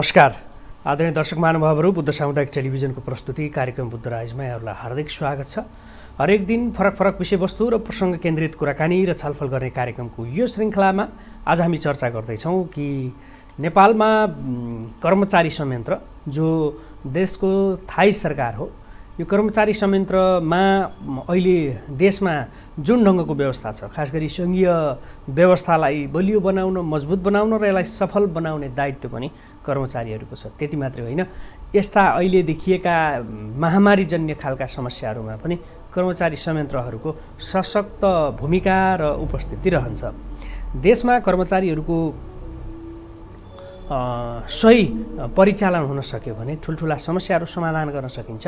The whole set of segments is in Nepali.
नमस्कार आदरणीय दर्शक महानुभावहरू बुद्ध सामुदायिक टेलिभिजनको प्रस्तुति कार्यक्रम बुद्ध राइजमा यहाँहरूलाई हार्दिक स्वागत छ हरेक दिन फरक फरक विषयवस्तु र प्रसङ्ग केन्द्रित कुराकानी र छलफल गर्ने कार्यक्रमको यो श्रृङ्खलामा आज हामी चर्चा गर्दैछौँ कि नेपालमा कर्मचारी संयन्त्र जो देशको थाई सरकार हो यो कर्मचारी संयन्त्रमा अहिले देशमा जुन ढङ्गको व्यवस्था छ खास गरी सङ्घीय व्यवस्थालाई बलियो बनाउन मजबुत बनाउन र यसलाई सफल बनाउने दायित्व पनि कर्मचारीहरूको छ त्यति मात्रै होइन यस्ता अहिले देखिएका महामारीजन्य खालका समस्याहरूमा पनि कर्मचारी संयन्त्रहरूको सशक्त भूमिका र उपस्थिति रहन्छ देशमा कर्मचारीहरूको सही परिचालन हुन सक्यो भने ठुल्ठुला समस्याहरू समाधान गर्न सकिन्छ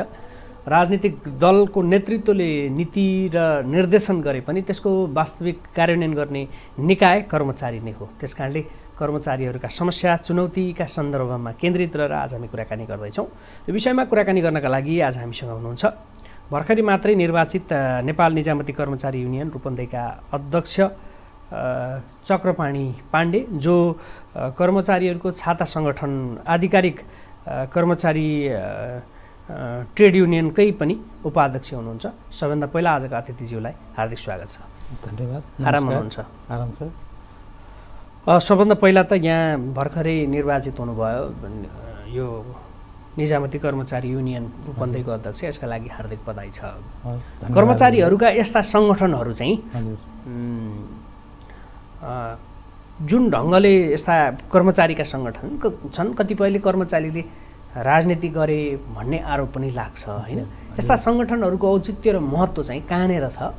राजनीतिक दलको नेतृत्वले नीति र निर्देशन गरे पनि त्यसको वास्तविक कार्यान्वयन गर्ने निकाय कर्मचारी नै हो त्यस कारणले कर्मचारीहरूका समस्या चुनौतीका सन्दर्भमा केन्द्रित रहेर आज हामी कुराकानी गर्दैछौँ यो विषयमा कुराकानी गर्नका लागि आज हामीसँग हुनुहुन्छ भर्खरै मात्रै निर्वाचित नेपाल निजामती कर्मचारी युनियन रूपन्देहीका अध्यक्ष चक्रपाणी पाण्डे जो कर्मचारीहरूको छाता सङ्गठन आधिकारिक कर्मचारी ट्रेड युनियनकै पनि उपाध्यक्ष हुनुहुन्छ सबैभन्दा पहिला आजको अतिथिज्यूलाई हार्दिक स्वागत छ धन्यवाद आराम हुनुहुन्छ आराम सर सबभन्दा पहिला त यहाँ भर्खरै निर्वाचित हुनुभयो यो निजामती कर्मचारी युनियन रूपन्देहीको अध्यक्ष यसका लागि हार्दिक बधाई छ कर्मचारीहरूका यस्ता सङ्गठनहरू चाहिँ जुन ढङ्गले यस्ता कर्मचारीका सङ्गठन छन् कतिपयले कर्मचारीले राजनीति गरे भन्ने आरोप पनि लाग्छ होइन यस्ता सङ्गठनहरूको औचित्य र महत्त्व चाहिँ कहाँनिर छ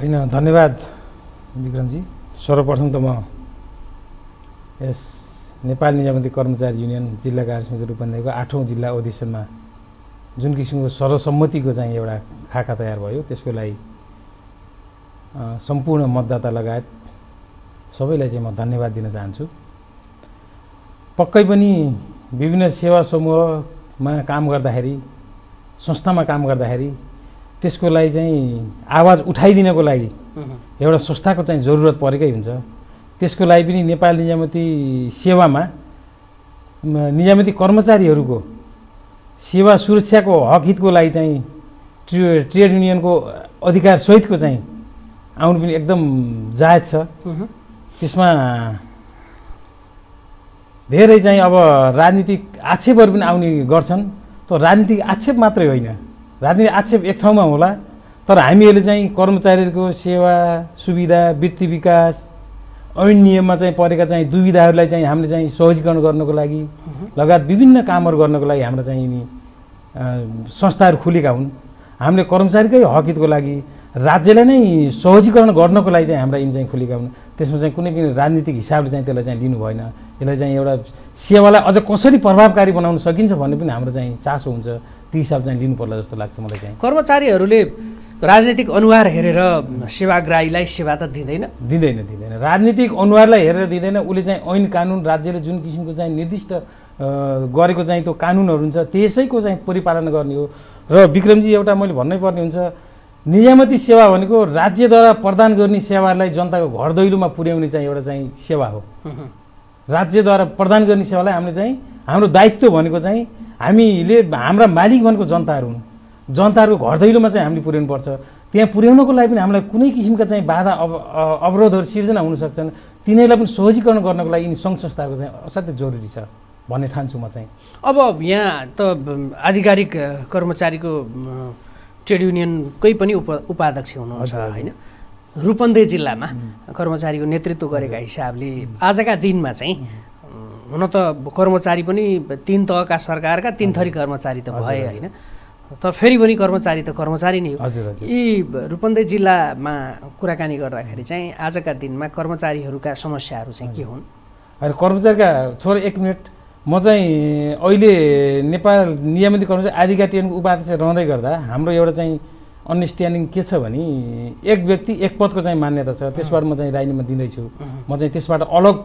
होइन धन्यवाद विक्रमजी सर्वप्रथम त म यस नेपाल निजामती कर्मचारी युनियन जिल्ला कार्य समिति रूपन्देहीको आठौँ जिल्ला अधिवेशनमा जुन किसिमको सर्वसम्मतिको चाहिँ एउटा खाका तयार भयो त्यसको लागि सम्पूर्ण मतदाता लगायत सबैलाई चाहिँ म धन्यवाद दिन चाहन्छु पक्कै पनि विभिन्न सेवा समूहमा काम गर्दाखेरि संस्थामा काम गर्दाखेरि त्यसको लागि चाहिँ आवाज उठाइदिनको लागि एउटा संस्थाको चाहिँ जरुरत परेकै हुन्छ त्यसको लागि पनि नेपाल निजामती सेवामा निजामती कर्मचारीहरूको सेवा सुरक्षाको हक हितको लागि चाहिँ ट्रेड युनियनको अधिकार सहितको चाहिँ आउनु पनि एकदम जायज छ त्यसमा धेरै चाहिँ अब राजनीतिक आक्षेपहरू पनि आउने गर्छन् तर राजनीतिक आक्षेप मात्रै होइन राजनीतिक आक्षेप एक ठाउँमा होला तर हामीहरूले चाहिँ कर्मचारीहरूको सेवा सुविधा वृत्ति विकास ऐन नियममा चाहिँ परेका चाहिँ दुविधाहरूलाई चाहिँ हामीले चाहिँ सहजीकरण गर्नको लागि लगायत विभिन्न कामहरू गर्नको लागि हाम्रो चाहिँ यिनी संस्थाहरू खुलेका हुन् हामीले कर्मचारीकै हकितको लागि राज्यलाई नै सहजीकरण गर्नको लागि चाहिँ हाम्रा यिनी चाहिँ खुलेका हुन् त्यसमा चाहिँ कुनै पनि राजनीतिक हिसाबले चाहिँ त्यसलाई चाहिँ लिनु भएन यसलाई चाहिँ एउटा सेवालाई अझ कसरी प्रभावकारी बनाउन सकिन्छ भन्ने पनि हाम्रो चाहिँ चासो हुन्छ त्यो हिसाब चाहिँ लिनु पर्ला जस्तो लाग्छ मलाई चाहिँ कर्मचारीहरूले राजनीतिक अनुहार हेरेर सेवाग्राहीलाई सेवा त दिँदैन दिँदैन दिँदैन राजनीतिक अनुहारलाई हेरेर दिँदैन उसले चाहिँ ऐन कानुन राज्यले जुन किसिमको चाहिँ निर्दिष्ट गरेको चाहिँ त्यो कानुनहरू हुन्छ त्यसैको चाहिँ परिपालन गर्ने हो र विक्रमजी एउटा मैले भन्नै पर्ने हुन्छ निजामती सेवा भनेको राज्यद्वारा प्रदान गर्ने सेवाहरूलाई जनताको घर दैलोमा पुर्याउने चाहिँ एउटा चाहिँ सेवा हो राज्यद्वारा प्रदान गर्ने सेवालाई हामीले चाहिँ हाम्रो दायित्व भनेको चाहिँ हामीले हाम्रा मालिक भनेको जनताहरू हुन् जनताहरूको घर दैलोमा चाहिँ हामीले पर्छ त्यहाँ पुर्याउनको लागि पनि हामीलाई कुनै किसिमका चाहिँ बाधा अव अवरोधहरू सिर्जना हुनसक्छन् तिनीहरूलाई पनि सहजीकरण गर्नको लागि यिनी सङ्घ संस्थाको चाहिँ असाध्यै जरुरी छ भन्ने ठान्छु म चाहिँ अब यहाँ त आधिकारिक कर्मचारीको ट्रेड युनियनकै पनि उपाध्यक्ष हुनुहुन्छ होइन रूपन्देही जिल्लामा कर्मचारीको नेतृत्व गरेका हिसाबले आजका दिनमा चाहिँ हुन त कर्मचारी पनि तिन तहका सरकारका तिन थरी कर्मचारी त भए होइन तर फेरि पनि कर्मचारी त कर्मचारी नै हो हजुर यी रूपन्दै जिल्लामा कुराकानी गर्दाखेरि चाहिँ आजका दिनमा कर्मचारीहरूका समस्याहरू चाहिँ के हुन् होइन कर्मचारीका थोरै एक मिनट म चाहिँ अहिले नेपाल नियमित कर्मचारी आधिका टिएनको उपाध्यक्ष रहँदै गर्दा हाम्रो एउटा चाहिँ अन्डरस्ट्यान्डिङ के छ भने एक व्यक्ति एक पदको चाहिँ मान्यता छ त्यसबाट म चाहिँ राजीनामा दिँदैछु म चाहिँ त्यसबाट अलग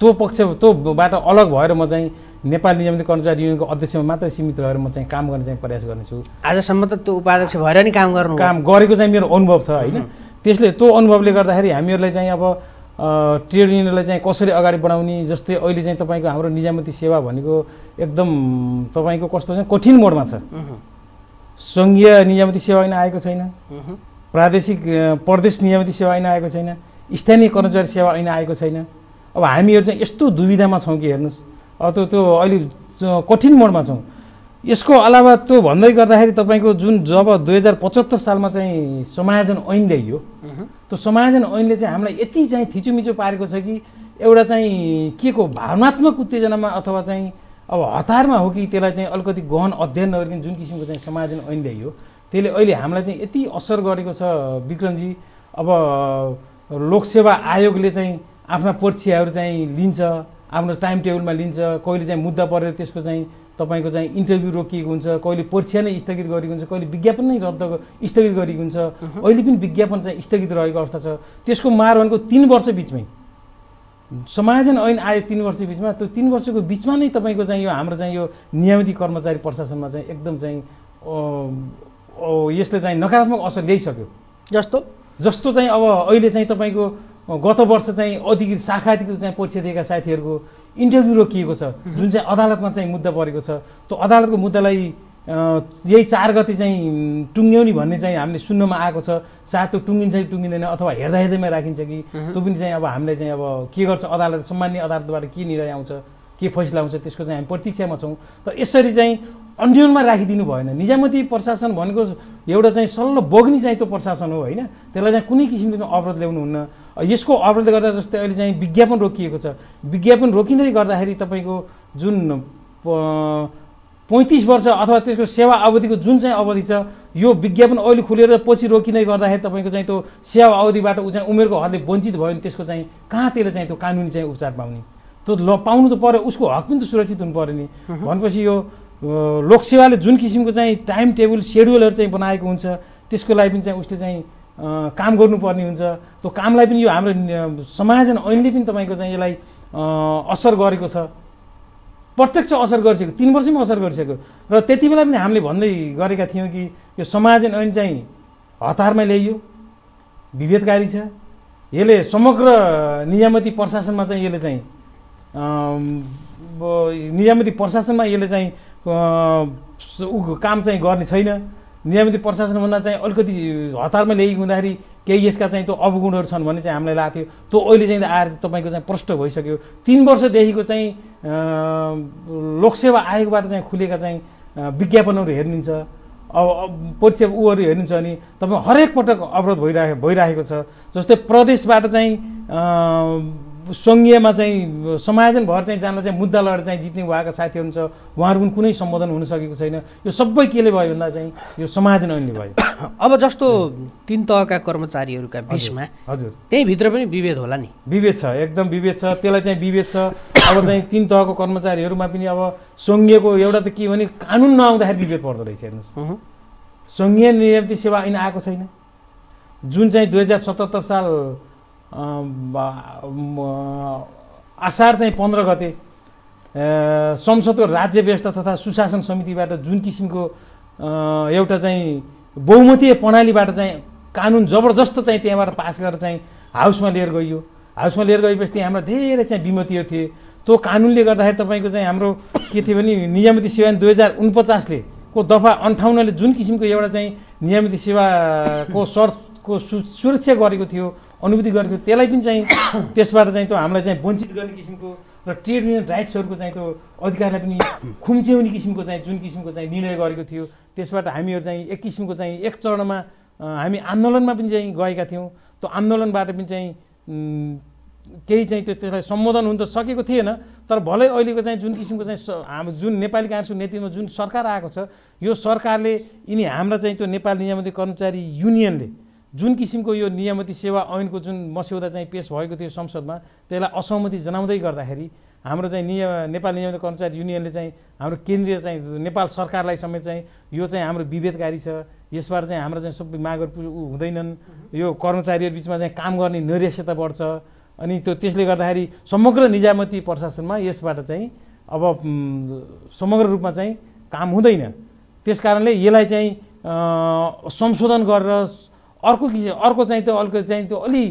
त्यो पक्ष त्योबाट अलग भएर म चाहिँ नेपाल निजामती कर्मचारी युनियनको अध्यक्षमा मात्र सीमित रहेर म चाहिँ काम गर्ने चाहिँ प्रयास गर्नेछु आजसम्म त त्यो उपाध्यक्ष भएर नि काम गर्नु काम गरेको चाहिँ मेरो अनुभव छ होइन त्यसले त्यो अनुभवले गर्दाखेरि हामीहरूलाई चाहिँ अब ट्रेड युनियनलाई चाहिँ कसरी अगाडि बढाउने जस्तै अहिले चाहिँ तपाईँको हाम्रो निजामती सेवा भनेको एकदम तपाईँको कस्तो चाहिँ कठिन मोडमा छ सङ्घीय निजामती सेवा ऐन आएको छैन प्रादेशिक प्रदेश निजामती सेवा ऐन आएको छैन स्थानीय कर्मचारी सेवा ऐन आएको छैन अब हामीहरू चाहिँ यस्तो दुविधामा छौँ कि हेर्नुहोस् अब त्यो त्यो अहिले कठिन मोडमा छौँ यसको अलावा त्यो भन्दै गर्दाखेरि तपाईँको जुन जब दुई हजार पचहत्तर सालमा चाहिँ समायोजन ऐन ल्याइयो त्यो समायोजन ऐनले चाहिँ हामीलाई यति चाहिँ थिचोमिचो पारेको छ कि एउटा चाहिँ के को भावनात्मक उत्तेजनामा अथवा चाहिँ अब हतारमा हो कि त्यसलाई चाहिँ अलिकति गहन अध्ययन नगरिकन जुन किसिमको चाहिँ समायोजन ऐन ल्याइयो त्यसले अहिले हामीलाई चाहिँ यति असर गरेको छ विक्रमजी अब लोकसेवा आयोगले चाहिँ आफ्ना पर्चियाहरू चाहिँ लिन्छ आफ्नो टाइम टेबलमा लिन्छ कहिले चाहिँ मुद्दा परेर त्यसको चाहिँ तपाईँको चाहिँ इन्टरभ्यू रोकिएको हुन्छ कहिले परीक्षा नै स्थगित गरेको हुन्छ कहिले विज्ञापन नै रद्द स्थगित गरेको हुन्छ अहिले पनि विज्ञापन चाहिँ स्थगित रहेको अवस्था छ त्यसको मारवानको तिन वर्ष बिचमै समायोजन ऐन आयो तिन वर्ष बिचमा त्यो तिन वर्षको बिचमा नै तपाईँको चाहिँ यो हाम्रो चाहिँ यो नियमित कर्मचारी प्रशासनमा चाहिँ एकदम चाहिँ यसले चाहिँ नकारात्मक असर ल्याइसक्यो जस्तो जस्तो चाहिँ अब अहिले चाहिँ तपाईँको गत वर्ष चाहिँ अधिकृत शाखा अधिकृत चाहिँ परीक्षा दिएका साथीहरूको इन्टरभ्यू रोकिएको छ जुन चाहिँ अदालतमा चाहिँ मुद्दा परेको छ त्यो अदालतको मुद्दालाई यही चार गते चाहिँ टुङ्ग्याउने भन्ने चाहिँ हामीले सुन्नमा आएको छ सायद त्यो टुङ्गिन्छ कि टुङ्गिँदैन अथवा हेर्दा हेर्दैमा राखिन्छ कि त्यो पनि चाहिँ अब हामीलाई चाहिँ अब के गर्छ अदालत सम्मान्य अदालतबाट के निर्णय आउँछ के फैसला हुन्छ त्यसको चाहिँ हामी प्रतीक्षामा छौँ तर यसरी चाहिँ अन्ड्योलमा राखिदिनु भएन निजामती प्रशासन भनेको एउटा चाहिँ सल्लो बोग्नी चाहिँ त्यो प्रशासन हो होइन त्यसलाई चाहिँ कुनै किसिमले अवरोध ल्याउनुहुन्न यसको अवरोधले गर्दा जस्तै अहिले चाहिँ विज्ञापन रोकिएको छ विज्ञापन रोकिँदै गर्दाखेरि तपाईँको जुन पैँतिस वर्ष अथवा त्यसको सेवा अवधिको जुन चाहिँ अवधि छ यो विज्ञापन अहिले खुलेर पछि रोकिँदै गर्दाखेरि तपाईँको चाहिँ त्यो सेवा अवधिबाट ऊ चाहिँ उमेरको हदले वञ्चित भयो भने त्यसको चाहिँ कहाँतिर चाहिँ त्यो कानुनी चाहिँ उपचार पाउने त्यो ल पाउनु त पऱ्यो उसको हक पनि त सुरक्षित हुनु पऱ्यो नि भनेपछि यो लोकसेवाले जुन किसिमको चाहिँ टाइम टेबल सेड्युलहरू चाहिँ बनाएको हुन्छ त्यसको लागि पनि चाहिँ उसले चाहिँ काम गर्नुपर्ने हुन्छ त्यो कामलाई पनि यो हाम्रो समाज ऐनले पनि तपाईँको चाहिँ यसलाई असर गरेको छ प्रत्यक्ष असर गरिसक्यो तिन वर्षमै असर गरिसक्यो र त्यति बेला पनि हामीले भन्दै गरेका थियौँ कि यो समाज ऐन चाहिँ हतारमा ल्याइयो विभेदकारी छ यसले समग्र नियामती प्रशासनमा चाहिँ यसले चाहिँ नियामती प्रशासनमा यसले चाहिँ काम चाहिँ गर्ने छैन नियमित प्रशासनभन्दा चाहिँ अलिकति हतारमा ल्याइ हुँदाखेरि केही यसका चाहिँ त्यो अवगुणहरू छन् भन्ने चाहिँ हामीलाई लाग्थ्यो त्यो अहिले चाहिँ आएर तपाईँको चाहिँ प्रष्ट भइसक्यो तिन वर्षदेखिको चाहिँ लोकसेवा आयोगबाट चाहिँ खुलेका चाहिँ विज्ञापनहरू हेर्नुहुन्छ अब परीक्षा ऊहरू हेर्नुहुन्छ भने तपाईँ हरेक पटक अवरोध भइरहे भइरहेको छ जस्तै प्रदेशबाट चाहिँ सङ्घीयमा चाहिँ समायोजन भएर चाहिँ जान चाहिँ मुद्दा लडेर चाहिँ जित्ने उहाँका साथीहरू हुन्छ उहाँहरू पनि कुनै सम्बोधन हुन सकेको छैन यो सबै केले भयो भन्दा चाहिँ यो समायोजन अहिले भयो अब जस्तो तिन तहका कर्मचारीहरूका बिचमा हजुर त्यही भित्र पनि विभेद होला नि विभेद छ एकदम विभेद छ त्यसलाई चाहिँ विभेद छ अब चाहिँ तिन तहको कर्मचारीहरूमा पनि अब सङ्घीयको एउटा त के भने कानुन नआउँदाखेरि विभेद पर्दो रहेछ हेर्नुहोस् सङ्घीय नियमित सेवा ऐन आएको छैन जुन चाहिँ दुई हजार सतहत्तर साल आसार चाहिँ पन्ध्र गते संसदको राज्य व्यवस्था तथा सुशासन समितिबाट जुन किसिमको एउटा चाहिँ बहुमतीय प्रणालीबाट चाहिँ कानुन जबरजस्त चाहिँ त्यहाँबाट पास गरेर चाहिँ हाउसमा लिएर गइयो हाउसमा लिएर गएपछि त्यहाँ हाम्रा धेरै चाहिँ विमतिहरू थिए त्यो कानुनले गर्दाखेरि तपाईँको चाहिँ हाम्रो के थियो भने नियमित सेवा दुई हजार उनपचासले को दफा अन्ठाउन्नले जुन किसिमको एउटा चाहिँ नियमित सेवाको सर्तको सुरक्षा गरेको थियो अनुभूति गरेको त्यसलाई पनि चाहिँ त्यसबाट चाहिँ त्यो हामीलाई चाहिँ वञ्चित गर्ने किसिमको र ट्रेड युनियन राइट्सहरूको चाहिँ त्यो अधिकारलाई पनि खुम्च्याउने किसिमको चाहिँ जुन किसिमको चाहिँ निर्णय गरेको थियो त्यसबाट हामीहरू चाहिँ एक किसिमको चाहिँ एक चरणमा हामी आन्दोलनमा पनि चाहिँ गएका थियौँ त्यो आन्दोलनबाट पनि चाहिँ केही चाहिँ त्यो त्यसलाई सम्बोधन हुन त सकेको थिएन तर भलै अहिलेको चाहिँ जुन किसिमको चाहिँ हाम्रो जुन नेपाली काङ्ग्रेसको नेतृत्वमा जुन सरकार आएको छ यो सरकारले यिनी हाम्रा चाहिँ त्यो नेपाल निजामती कर्मचारी युनियनले जुन किसिमको यो नियमित सेवा ऐनको जुन मस्यौदा चाहिँ पेस भएको थियो संसदमा त्यसलाई असहमति जनाउँदै गर्दाखेरि हाम्रो चाहिँ नियम नेपाल नियमित कर्मचारी युनियनले चाहिँ हाम्रो केन्द्रीय चाहिँ नेपाल सरकारलाई समेत चाहिँ यो चाहिँ हाम्रो विभेदकारी छ यसबाट चाहिँ हाम्रो चाहिँ सबै मागहरू हुँदैनन् यो कर्मचारीहरू बिचमा चाहिँ काम गर्ने निर्देश्यता बढ्छ अनि त्यो त्यसले गर्दाखेरि समग्र निजामती प्रशासनमा यसबाट चाहिँ अब समग्र रूपमा चाहिँ काम हुँदैन त्यस कारणले यसलाई चाहिँ संशोधन गरेर अर्को किसिम अर्को चाहिँ त्यो अलिक चाहिँ त्यो अलि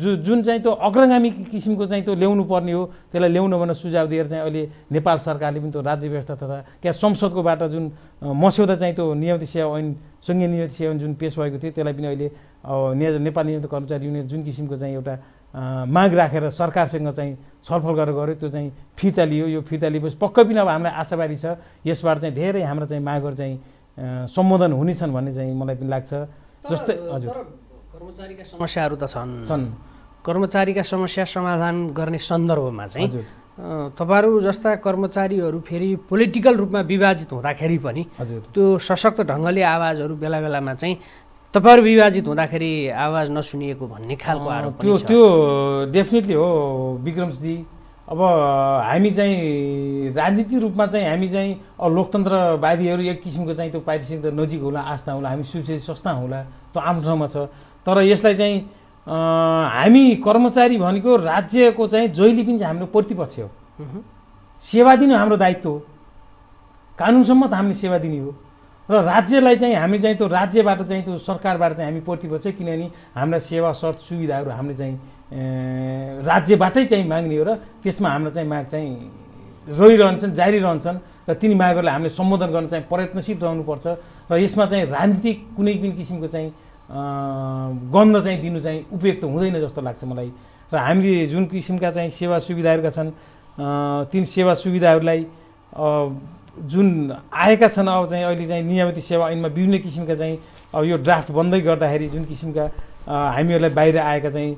जु जुन चाहिँ त्यो अग्रगामी किसिमको चाहिँ त्यो ल्याउनु पर्ने हो त्यसलाई ल्याउनु भनेर सुझाव दिएर चाहिँ अहिले नेपाल सरकारले पनि त्यो राज्य व्यवस्था तथा क्या संसदकोबाट जुन मस्यौदा चाहिँ त्यो नियमित सेवा ऐन सङ्घीय नियमित सेवा जुन पेस भएको थियो त्यसलाई पनि अहिले नेपाल नियमित कर्मचारी युनियन जुन किसिमको चाहिँ एउटा माग राखेर सरकारसँग चाहिँ छलफल गरेर गऱ्यो त्यो चाहिँ फिर्ता लियो यो फिर्ता लिएपछि पक्कै पनि अब हामीलाई आशावादी छ यसबाट चाहिँ धेरै हाम्रो चाहिँ मागहरू चाहिँ सम्बोधन हुनेछन् भन्ने चाहिँ मलाई पनि लाग्छ जस्तै हजुर कर्मचारीका समस्याहरू त छन् छन् कर्मचारीका समस्या समाधान गर्ने सन्दर्भमा चाहिँ तपाईँहरू जस्ता कर्मचारीहरू फेरि पोलिटिकल रूपमा विभाजित हुँदाखेरि पनि त्यो सशक्त ढङ्गले आवाजहरू बेला बेलामा चाहिँ तपाईँहरू विभाजित हुँदाखेरि आवाज नसुनिएको भन्ने खालको आरोप त्यो त्यो डेफिनेटली हो विक्रमजी अब हामी चाहिँ राजनीतिक रूपमा चाहिँ हामी चाहिँ अब लोकतन्त्रवादीहरू एक किसिमको चाहिँ त्यो त नजिक होला आस्था होला हामी सुविधा सस्ता होला त्यो आफ्नो ठाउँमा छ तर यसलाई चाहिँ हामी कर्मचारी भनेको राज्यको चाहिँ जहिले पनि हाम्रो प्रतिपक्ष हो सेवा दिनु हाम्रो दायित्व हो कानुनसम्म त हामीले सेवा दिने हो र राज्यलाई चाहिँ हामी चाहिँ त्यो राज्यबाट चाहिँ त्यो सरकारबाट चाहिँ हामी प्रतिबद्ध छ किनभने हाम्रा सेवा सर्त सुविधाहरू हामीले चाहिँ राज्यबाटै चाहिँ माग्ने हो र त्यसमा हाम्रो चाहिँ माग चाहिँ रहिरहन्छन् जारी रहन्छन् र तिनी मागहरूलाई हामीले सम्बोधन गर्न चाहिँ प्रयत्नशील रहनुपर्छ र यसमा चाहिँ राजनीतिक कुनै पनि किसिमको चाहिँ गन्ध चाहिँ दिनु चाहिँ उपयुक्त हुँदैन जस्तो लाग्छ मलाई र हामीले जुन किसिमका चाहिँ सेवा सुविधाहरूका छन् तिन सेवा सुविधाहरूलाई जुन आएका छन् अब चाहिँ अहिले चाहिँ नियमित सेवा ऐनमा विभिन्न किसिमका चाहिँ अब यो ड्राफ्ट बन्दै गर्दाखेरि जुन किसिमका हामीहरूलाई बाहिर आएका चाहिँ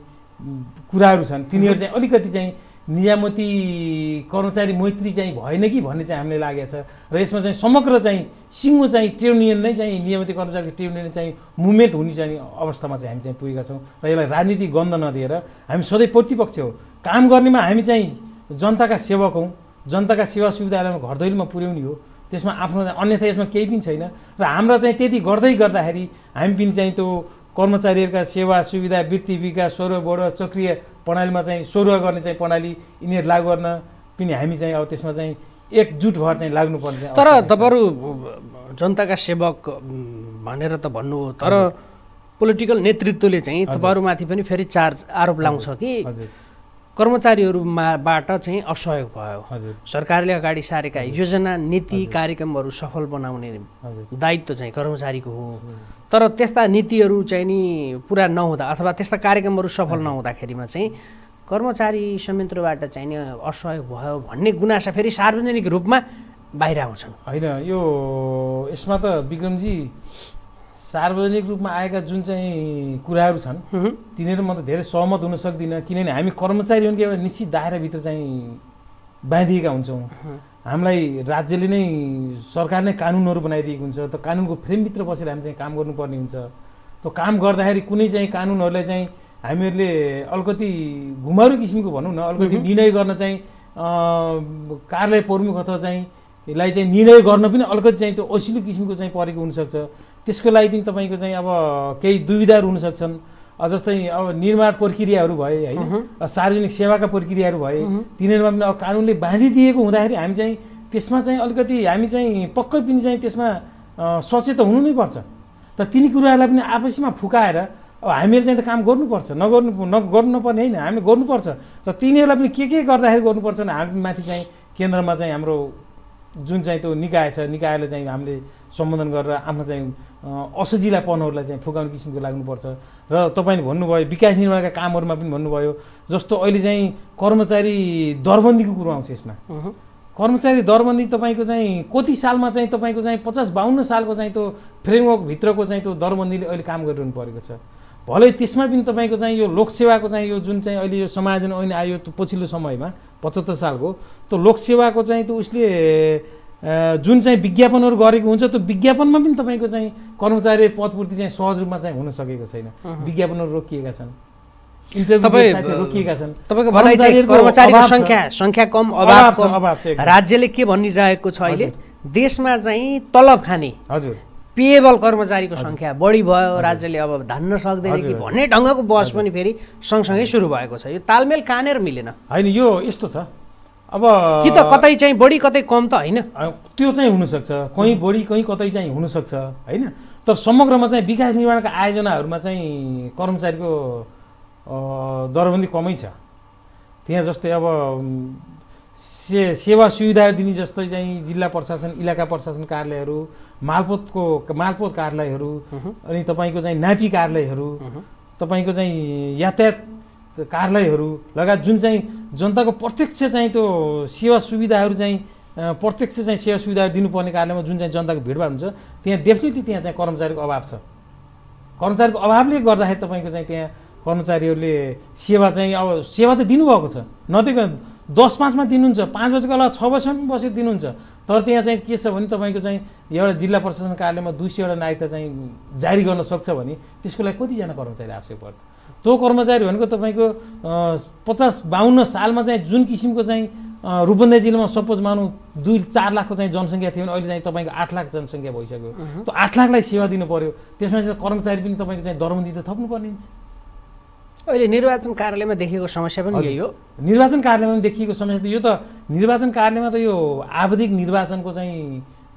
कुराहरू छन् तिनीहरू चाहिँ अलिकति चाहिँ नियामती कर्मचारी मैत्री चाहिँ भएन कि भन्ने चाहिँ हामीले लागेको छ र यसमा चाहिँ समग्र चाहिँ सिङ्गो चाहिँ ट्रेड युनियन नै चाहिँ नियमित कर्मचारी ट्रेड युनियन चाहिँ मुभमेन्ट हुने चाहिँ अवस्थामा चाहिँ हामी चाहिँ पुगेका छौँ र यसलाई राजनीति गन्ध नदिएर हामी सधैँ प्रतिपक्ष हो काम गर्नेमा हामी चाहिँ जनताका सेवक हौँ जनताका सेवा सुविधाहरूलाई घर दैलोमा पुर्याउने हो त्यसमा आफ्नो अन्यथा यसमा केही पनि छैन र हाम्रा चाहिँ त्यति गर्दै गर्दाखेरि हामी पनि चाहिँ त्यो कर्मचारीहरूका सेवा सुविधा वृत्ति विकास स्वरूप बढुवा चक्रिय प्रणालीमा चाहिँ स्वरूप गर्ने चाहिँ प्रणाली यिनीहरू लागु गर्न पनि हामी चाहिँ अब त्यसमा चाहिँ एकजुट भएर चाहिँ लाग्नुपर्छ तर तपाईँहरू जनताका सेवक भनेर त भन्नु हो तर पोलिटिकल नेतृत्वले चाहिँ तपाईँहरूमाथि पनि फेरि चार्ज आरोप लाउँछ कि कर्मचारीहरूमाबाट चाहिँ असहयोग भयो सरकारले अगाडि सारेका योजना नीति कार्यक्रमहरू सफल बनाउने दायित्व चाहिँ कर्मचारीको हो तर त्यस्ता नीतिहरू चाहिँ नि पुरा नहुँदा अथवा त्यस्ता कार्यक्रमहरू सफल नहुँदाखेरिमा चाहिँ कर्मचारी संयन्त्रबाट चाहिँ नि असहयोग भयो भन्ने गुनासा फेरि सार्वजनिक रूपमा बाहिर आउँछन् होइन यो यसमा त विक्रमजी सार्वजनिक रूपमा आएका जुन चाहिँ कुराहरू छन् तिनीहरू म त धेरै सहमत हुन सक्दिनँ किनभने हामी कर्मचारी हुन् कि एउटा निश्चित दायराभित्र चाहिँ बाँधिएका हुन्छौँ हामीलाई राज्यले नै सरकार नै कानुनहरू बनाइदिएको हुन्छ त कानुनको फ्रेमभित्र बसेर हामी चाहिँ काम गर्नुपर्ने हुन्छ त्यो काम गर्दाखेरि कुनै चाहिँ कानुनहरूलाई चाहिँ हामीहरूले अलिकति घुमारु किसिमको भनौँ न अलिकति निर्णय गर्न चाहिँ कार्यालय प्रमुख अथवा चाहिँ लाई चाहिँ निर्णय गर्न पनि अलिकति चाहिँ त्यो असिलो किसिमको चाहिँ परेको हुनसक्छ त्यसको लागि पनि तपाईँको चाहिँ अब केही दुविधाहरू हुनसक्छन् जस्तै अब निर्माण प्रक्रियाहरू भए होइन सार्वजनिक सेवाका प्रक्रियाहरू भए तिनीहरूमा पनि अब कानुनले बाँधिदिएको हुँदाखेरि हामी चाहिँ त्यसमा चाहिँ अलिकति हामी चाहिँ पक्कै पनि चाहिँ त्यसमा सचेत हुनु नै पर्छ र तिनी कुराहरूलाई पनि आपसीमा फुकाएर अब हामीहरूले चाहिँ त काम गर्नुपर्छ नगर्नु गर्नु नपर्ने होइन हामीले गर्नुपर्छ र तिनीहरूलाई पनि के के गर्दाखेरि गर्नुपर्छ हामी माथि चाहिँ केन्द्रमा चाहिँ हाम्रो जुन चाहिँ त्यो निकाय छ निकायलाई चाहिँ हामीले सम्बोधन गरेर आफ्नो चाहिँ असजिला पनहरूलाई चाहिँ फुकाउने किसिमको लाग्नुपर्छ र तपाईँले भन्नुभयो विकास निर्माणका कामहरूमा पनि भन्नुभयो जस्तो अहिले चाहिँ कर्मचारी दरबन्दीको कुरो आउँछ यसमा कर्मचारी दरबन्दी तपाईँको चाहिँ कति सालमा चाहिँ तपाईँको चाहिँ पचास बाहन्न सालको चाहिँ त्यो फ्रेमवर्कभित्रको चाहिँ त्यो दरबन्दीले अहिले काम गरिरहनु परेको छ भलै त्यसमा पनि तपाईँको चाहिँ यो लोकसेवाको चाहिँ यो जुन चाहिँ अहिले यो समायोजन ऐन आयो पछिल्लो समयमा पचहत्तर सालको त्यो लोकसेवाको चाहिँ त्यो उसले जुन चाहिँ विज्ञापनहरू गरेको हुन्छ त्यो विज्ञापनमा पनि तपाईँको चाहिँ कर्मचारी पदपूर्ति चाहिँ सहज रूपमा चाहिँ हुन सकेको छैन विज्ञापनहरू रोकिएका छन् राज्यले के भनिरहेको छ अहिले देशमा चाहिँ तलब खाने हजुर पेएबल कर्मचारीको संख्या बढी भयो राज्यले अब धान्न सक्दैन कि भन्ने ढङ्गको बहस पनि फेरि सँगसँगै सुरु भएको छ यो तालमेल कानेर मिलेन होइन यो यस्तो छ अब कि त कतै चाहिँ बढी कतै कम त होइन त्यो चाहिँ हुनसक्छ कहीँ बढी कहीँ कतै चाहिँ हुनसक्छ होइन तर समग्रमा चाहिँ विकास निर्माणका आयोजनाहरूमा चाहिँ कर्मचारीको दरबन्दी कमै छ त्यहाँ जस्तै अब से सेवा सुविधा दिने जस्तै चाहिँ जिल्ला प्रशासन इलाका प्रशासन कार्यालयहरू मालपोतको मालपोत कार्यालयहरू अनि तपाईँको चाहिँ नापी कार्यालयहरू तपाईँको चाहिँ यातायात कार्यालयहरू लगायत जुन चाहिँ जनताको प्रत्यक्ष चाहिँ त्यो सेवा सुविधाहरू चाहिँ प्रत्यक्ष चाहिँ सेवा सुविधाहरू दिनुपर्ने कार्यालयमा जुन चाहिँ जनताको भिडभाड हुन्छ त्यहाँ डेफिनेटली त्यहाँ चाहिँ कर्मचारीको अभाव छ कर्मचारीको अभावले गर्दाखेरि तपाईँको चाहिँ त्यहाँ कर्मचारीहरूले सेवा चाहिँ अब सेवा त दिनुभएको छ नदिएको दस पाँचमा दिनुहुन्छ पाँच बजीको अलावा छ बजीसम्म बसेर दिनुहुन्छ तर त्यहाँ चाहिँ के छ भने तपाईँको चाहिँ एउटा जिल्ला प्रशासन कार्यालयमा दुई सयवटा नागरिकता चाहिँ जारी गर्न सक्छ भने त्यसको लागि कतिजना कर्मचारी आवश्यक पर्छ त्यो कर्मचारी भनेको तपाईँको पचास बाहन्न सालमा चाहिँ जुन किसिमको चाहिँ रूपन्दे जिल्लामा सपोज मानौँ दुई चार लाखको चाहिँ जनसङ्ख्या थियो भने अहिले चाहिँ तपाईँको आठ लाख जनसङ्ख्या भइसक्यो त्यो आठ लाखलाई सेवा दिनु पऱ्यो त्यसमा चाहिँ कर्मचारी पनि तपाईँको चाहिँ दरबन्दी त थप्नुपर्ने हुन्छ अहिले निर्वाचन कार्यालयमा देखिएको समस्या पनि यही हो निर्वाचन कार्यालयमा देखिएको समस्या त यो त निर्वाचन कार्यालयमा त यो आवधिक निर्वाचनको चाहिँ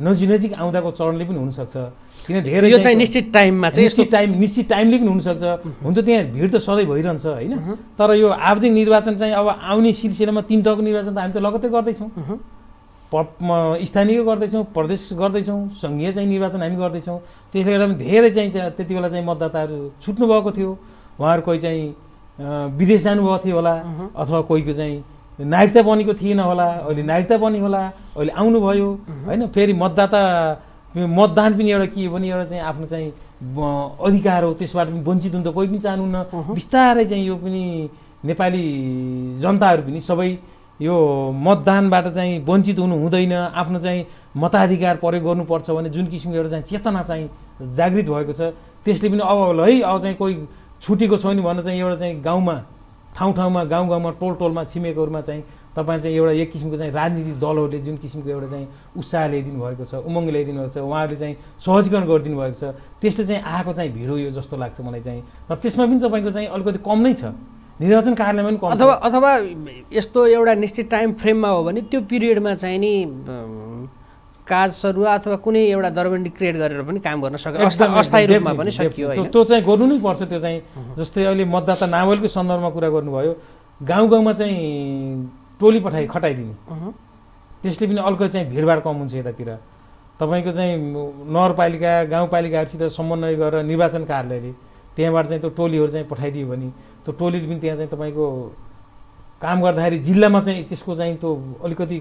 नजिक नजिक आउँदाको चरणले पनि हुनसक्छ किन धेरै यो चाहिँ निश्चित टाइममा चाहिँ निश्चित टाइम निश्चित टाइमले पनि हुनसक्छ हुन त त्यहाँ भिड त सधैँ भइरहन्छ होइन तर यो आवधिक निर्वाचन चाहिँ अब आउने सिलसिलामा तिन तहको निर्वाचन त हामी त लगत्तै गर्दैछौँ स्थानीय गर्दैछौँ प्रदेश गर्दैछौँ सङ्घीय चाहिँ निर्वाचन हामी गर्दैछौँ त्यसले गर्दा पनि धेरै चाहिँ त्यति बेला चाहिँ मतदाताहरू छुट्नुभएको थियो उहाँहरू कोही चाहिँ विदेश जानुभएको थियो होला अथवा कोहीको चाहिँ नाइट नागरिकता बनेको थिएन होला अहिले नाइट नागरिकता बन्यो होला अहिले आउनुभयो होइन फेरि मतदाता मतदान पनि एउटा के भने एउटा चाहिँ आफ्नो चाहिँ अधिकार हो त्यसबाट पनि वञ्चित हुन त कोही पनि चाहनुहुन्न बिस्तारै चाहिँ यो पनि नेपाली जनताहरू पनि सबै यो मतदानबाट चाहिँ वञ्चित हुनु हुँदैन आफ्नो चाहिँ मताधिकार प्रयोग गर्नुपर्छ भने जुन किसिमको एउटा चाहिँ चेतना चाहिँ जागृत भएको छ त्यसले पनि अब है अब चाहिँ कोही छुटेको छ नि भनेर चाहिँ एउटा चाहिँ गाउँमा ठाउँ ठाउँमा गाउँ गाउँमा टोल टोलमा छिमेकहरूमा चाहिँ तपाईँ चाहिँ एउटा एक किसिमको चाहिँ राजनीतिक दलहरूले जुन किसिमको एउटा चाहिँ उत्साह ल्याइदिनु भएको छ उमङ्ग ल्याइदिनु भएको छ उहाँहरूले चाहिँ सहजीकरण गरिदिनु भएको छ त्यसले चाहिँ आएको चाहिँ भिड यो जस्तो लाग्छ मलाई चाहिँ र त्यसमा पनि तपाईँको चाहिँ अलिकति कम नै छ निर्वाचन कार्यालयमा पनि अथवा अथवा यस्तो एउटा निश्चित टाइम फ्रेममा हो भने त्यो पिरियडमा चाहिँ नि काज सरुवा अथवा कुनै एउटा दरबन्डी क्रिएट गरेर पनि काम गर्न सक्यो अस्थायी रूपमा पनि सकियो त्यो चाहिँ गर्नु नै पर्छ त्यो चाहिँ जस्तै अहिले मतदाता नावलको सन्दर्भमा कुरा गर्नुभयो गाउँ गाउँमा चाहिँ टोली पठाइ खटाइदिने त्यसले पनि अल्को चाहिँ भिडभाड कम हुन्छ यतातिर तपाईँको चाहिँ नगरपालिका गाउँपालिकाहरूसित समन्वय गरेर निर्वाचन कार्यालयले त्यहाँबाट चाहिँ त्यो टोलीहरू चाहिँ पठाइदियो भने त्यो टोलीले पनि त्यहाँ चाहिँ तपाईँको काम गर्दाखेरि जिल्लामा चाहिँ त्यसको चाहिँ त्यो अलिकति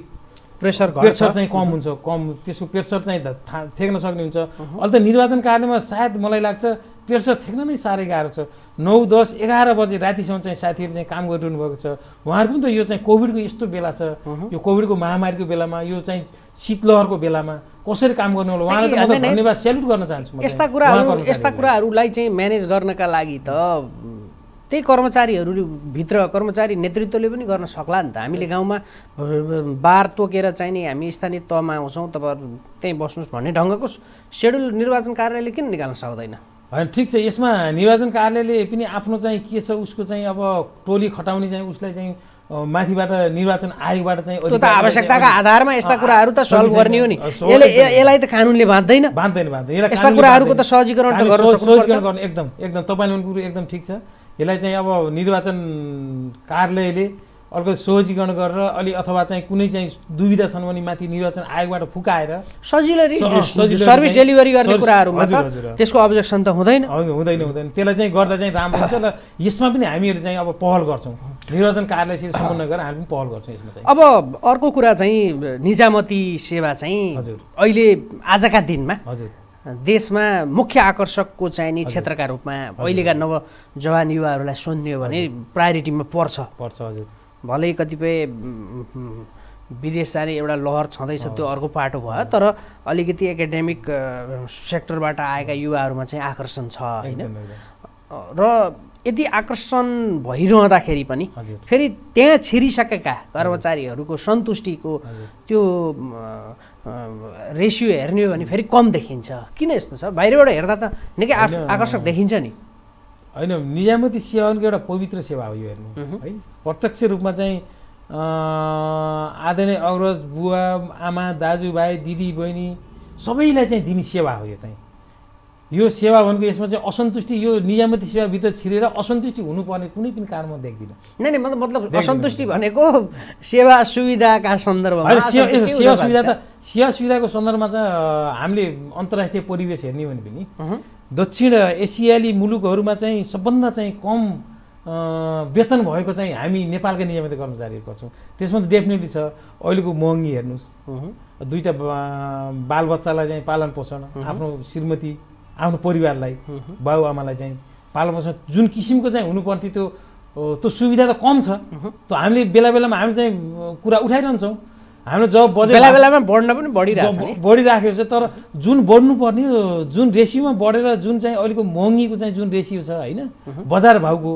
प्रेसर प्रेसर चाहिँ कम हुन्छ कम त्यसको प्रेसर चाहिँ थ्याक्न सक्ने हुन्छ अहिले त निर्वाचन कार्यमा सायद मलाई लाग्छ प्रेसर थ्याक्न नै साह्रै गाह्रो छ नौ दस एघार बजे रातिसम्म चाहिँ साथीहरू चाहिँ काम गरिरहनु भएको छ उहाँहरूको पनि त यो चाहिँ कोभिडको यस्तो बेला छ यो कोभिडको महामारीको बेलामा यो चाहिँ शीतलहरको बेलामा कसरी काम गर्नु होला उहाँलाई धन्यवाद सेल्युट गर्न चाहन्छु यस्ता कुराहरू यस्ता कुराहरूलाई चाहिँ म्यानेज गर्नका लागि त त्यही कर्मचारीहरूभित्र कर्मचारी नेतृत्वले पनि गर्न सक्ला नि त हामीले गाउँमा बार तोकेर चाहिँ नि हामी स्थानीय तहमा आउँछौँ तपाईँहरू त्यहीँ बस्नुहोस् भन्ने ढङ्गको सेड्युल निर्वाचन कार्यालयले किन निकाल्न सक्दैन होइन ठिक छ यसमा निर्वाचन कार्यालयले पनि आफ्नो चाहिँ के छ उसको चाहिँ अब टोली खटाउने चाहिँ उसलाई चाहिँ माथिबाट निर्वाचन आयोगबाट चाहिँ त्यो त आवश्यकताका आधारमा यस्ता कुराहरू त सल्भ गर्ने हो नि यसलाई त कानुनले बाँध्दैन बाँध्दैन बाँध्दैन यस्ता कुराहरूको त सहजीकरण त गर्न एकदम एकदम तपाईँले कुरो एकदम ठिक छ यसलाई चाहिँ अब निर्वाचन कार्यालयले अर्को सहजीकरण गरेर अलि अथवा चाहिँ कुनै चाहिँ दुविधा छन् भने माथि निर्वाचन आयोगबाट फुकाएर सजिलै सर्भिस डेलिभरी गर्ने कुराहरूमा त्यसको अब्जेक्सन त हुँदैन हुँदैन हुँदैन त्यसलाई चाहिँ गर्दा चाहिँ राम्रो हुन्छ र यसमा पनि हामीहरू चाहिँ अब पहल गर्छौँ निर्वाचन कार्यालयसित सम्बन्ध गरेर हामी पनि पहल गर्छौँ यसमा चाहिँ अब अर्को कुरा चाहिँ निजामती सेवा चाहिँ अहिले आजका दिनमा हजुर देशमा मुख्य आकर्षकको चाहिने क्षेत्रका रूपमा अहिलेका नव जवान युवाहरूलाई सोध्ने हो भने प्रायोरिटीमा पर्छ पर्छ हजुर भलै कतिपय विदेश जाने एउटा लहर छँदैछ त्यो अर्को पाटो भयो तर अलिकति एकाडेमिक सेक्टरबाट आएका युवाहरूमा चाहिँ आकर्षण छ होइन र यदि आकर्षण भइरहँदाखेरि पनि फेरि त्यहाँ छिरिसकेका कर्मचारीहरूको सन्तुष्टिको त्यो रेसियो हेर्ने हो भने फेरि कम देखिन्छ किन यस्तो छ बाहिरबाट हेर्दा त निकै आकर्षक देखिन्छ नि होइन निजामती सेवा भनेको एउटा पवित्र सेवा हो यो हेर्नु है प्रत्यक्ष रूपमा चाहिँ आदरणीय अग्रज बुवा आमा दाजुभाइ दिदी बहिनी सबैलाई चाहिँ दिने सेवा हो यो चाहिँ यो सेवा भनेको यसमा चाहिँ असन्तुष्टि यो नियमित सेवाभित्र छिरेर असन्तुष्टि हुनुपर्ने कुनै पनि कारण म देख्दिनँ नै नै मतलब असन्तुष्टि भनेको सेवा सुविधाका सन्दर्भमा सेवा सुविधा त सेवा सुविधाको सन्दर्भमा चाहिँ हामीले अन्तर्राष्ट्रिय परिवेश हेर्ने भने पनि दक्षिण एसियाली मुलुकहरूमा चाहिँ सबभन्दा चाहिँ कम वेतन भएको चाहिँ हामी नेपालका नियमित कर्मचारीहरू गर्छौँ त्यसमा त डेफिनेटली छ अहिलेको महँगी हेर्नुहोस् दुईवटा बालबच्चालाई चाहिँ पालन पोषण आफ्नो श्रीमती आफ्नो परिवारलाई बाबुआमालाई चाहिँ पालनपोषण जुन किसिमको चाहिँ हुनुपर्ने त्यो त्यो सुविधा त कम छ त्यो हामीले बेला बेलामा हामी चाहिँ कुरा उठाइरहन्छौँ हाम्रो जब बजेट बेला बेलामा बढ्न पनि बढिरहेको छ बढिराखेको छ तर जुन बढ्नु बढ्नुपर्ने जुन रेसियोमा बढेर जुन चाहिँ अहिलेको महँगीको चाहिँ जुन रेसियो छ होइन बजार भाउको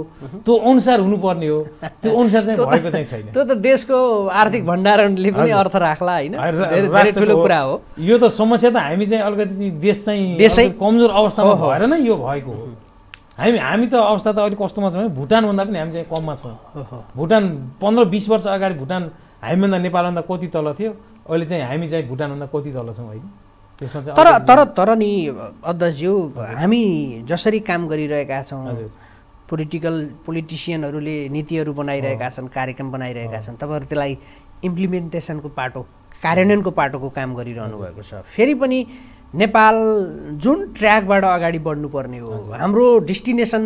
त्यो अनुसार हुनुपर्ने हो त्यो अनुसार चाहिँ भएको चाहिँ छैन त्यो त देशको आर्थिक भण्डारणले पनि अर्थ राख्ला होइन ठुलो कुरा हो यो त समस्या त हामी चाहिँ अलिकति देश चाहिँ देशै कमजोर अवस्थामा भएर नै यो भएको हो हामी हामी त अवस्था त अहिले कस्तोमा छ भने भुटानभन्दा पनि हामी चाहिँ कममा छ भुटान पन्ध्र बिस वर्ष अगाडि भुटान हामीभन्दा नेपालभन्दा कति तल थियो अहिले चाहिँ हामी चाहिँ भुटानभन्दा कति तल छौँ होइन त्यसमा तर तर तर नि अध्यक्षज्यू हामी जसरी काम गरिरहेका छौँ पोलिटिकल पोलिटिसियनहरूले नीतिहरू बनाइरहेका छन् कार्यक्रम बनाइरहेका छन् तपाईँहरू त्यसलाई इम्प्लिमेन्टेसनको पाटो कार्यान्वयनको पाटोको काम गरिरहनु भएको छ फेरि पनि नेपाल जुन ट्र्याकबाट अगाडि बढ्नुपर्ने हो हाम्रो डेस्टिनेसन